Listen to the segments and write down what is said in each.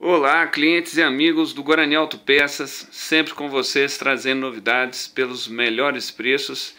Olá, clientes e amigos do Guarani Peças, sempre com vocês trazendo novidades pelos melhores preços.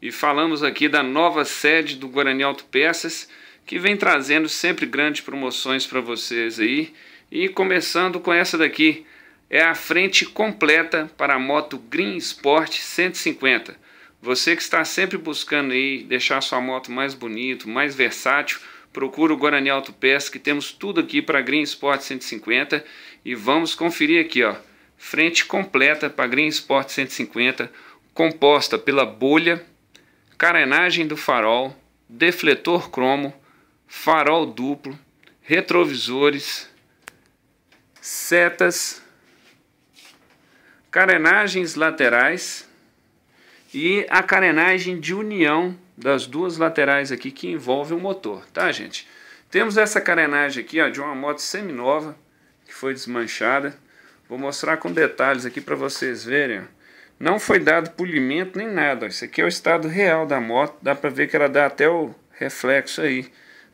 E falamos aqui da nova sede do Guarani Peças que vem trazendo sempre grandes promoções para vocês aí. E começando com essa daqui, é a frente completa para a moto Green Sport 150. Você que está sempre buscando aí deixar sua moto mais bonita, mais versátil, procura o Guarani Autopesca, que temos tudo aqui para Green Sport 150 e vamos conferir aqui, ó, frente completa para Green Sport 150, composta pela bolha, carenagem do farol, defletor cromo, farol duplo, retrovisores, setas, carenagens laterais, e a carenagem de união das duas laterais aqui que envolve o motor, tá gente? Temos essa carenagem aqui ó, de uma moto seminova que foi desmanchada. Vou mostrar com detalhes aqui para vocês verem. Não foi dado polimento nem nada. Ó. Isso aqui é o estado real da moto. Dá para ver que ela dá até o reflexo aí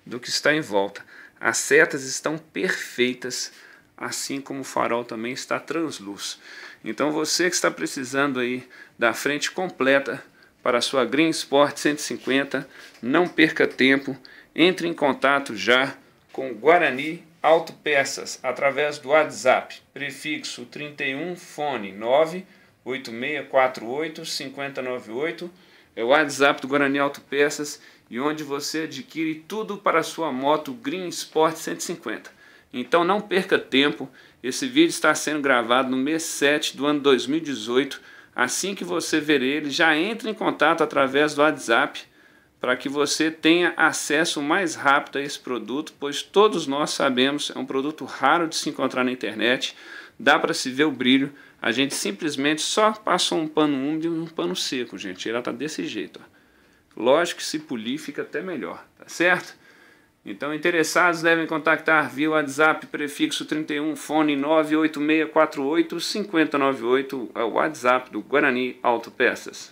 do que está em volta. As setas estão perfeitas assim como o farol também está transluz. Então você que está precisando aí da frente completa para a sua Green Sport 150, não perca tempo, entre em contato já com Guarani Auto Peças através do WhatsApp, prefixo 31 fone 98648 5098, é o WhatsApp do Guarani Auto Peças e onde você adquire tudo para a sua moto Green Sport 150. Então não perca tempo, esse vídeo está sendo gravado no mês 7 do ano 2018. Assim que você ver ele, já entre em contato através do WhatsApp para que você tenha acesso mais rápido a esse produto, pois todos nós sabemos, é um produto raro de se encontrar na internet, dá para se ver o brilho, a gente simplesmente só passou um pano úmido e um pano seco, gente, ela está desse jeito, ó. Lógico que se polir fica até melhor, tá certo? Então, interessados devem contactar via WhatsApp prefixo 31 fone 98648 5098, é o WhatsApp do Guarani Autopeças.